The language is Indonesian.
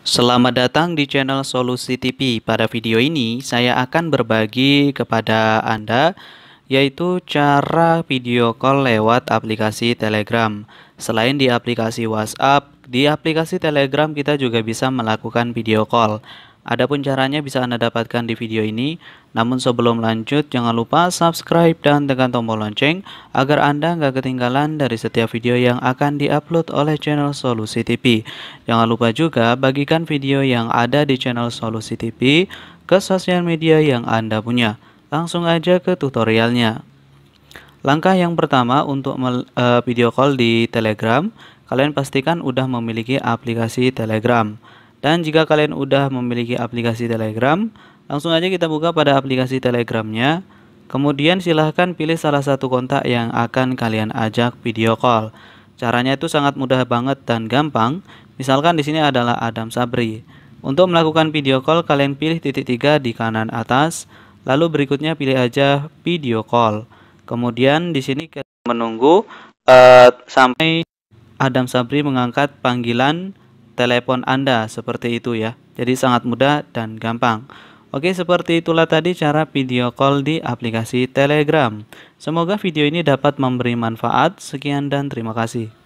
Selamat datang di channel Solusi TV. Pada video ini saya akan berbagi kepada Anda yaitu cara video call lewat aplikasi Telegram. Selain di aplikasi WhatsApp, di aplikasi Telegram kita juga bisa melakukan video call. Adapun caranya bisa Anda dapatkan di video ini. Namun sebelum lanjut, jangan lupa subscribe dan tekan tombol lonceng agar Anda nggak ketinggalan dari setiap video yang akan diupload oleh channel Solusi TV. Jangan lupa juga bagikan video yang ada di channel Solusi TV ke sosial media yang Anda punya. Langsung aja ke tutorialnya. Langkah yang pertama untuk e, video call di Telegram, kalian pastikan sudah memiliki aplikasi Telegram. Dan jika kalian udah memiliki aplikasi Telegram, langsung aja kita buka pada aplikasi Telegramnya. Kemudian silahkan pilih salah satu kontak yang akan kalian ajak video call. Caranya itu sangat mudah banget dan gampang. Misalkan di sini adalah Adam Sabri. Untuk melakukan video call, kalian pilih titik tiga di kanan atas, lalu berikutnya pilih aja video call. Kemudian di sini menunggu uh, sampai Adam Sabri mengangkat panggilan telepon Anda seperti itu ya. Jadi sangat mudah dan gampang. Oke, seperti itulah tadi cara video call di aplikasi Telegram. Semoga video ini dapat memberi manfaat. Sekian dan terima kasih.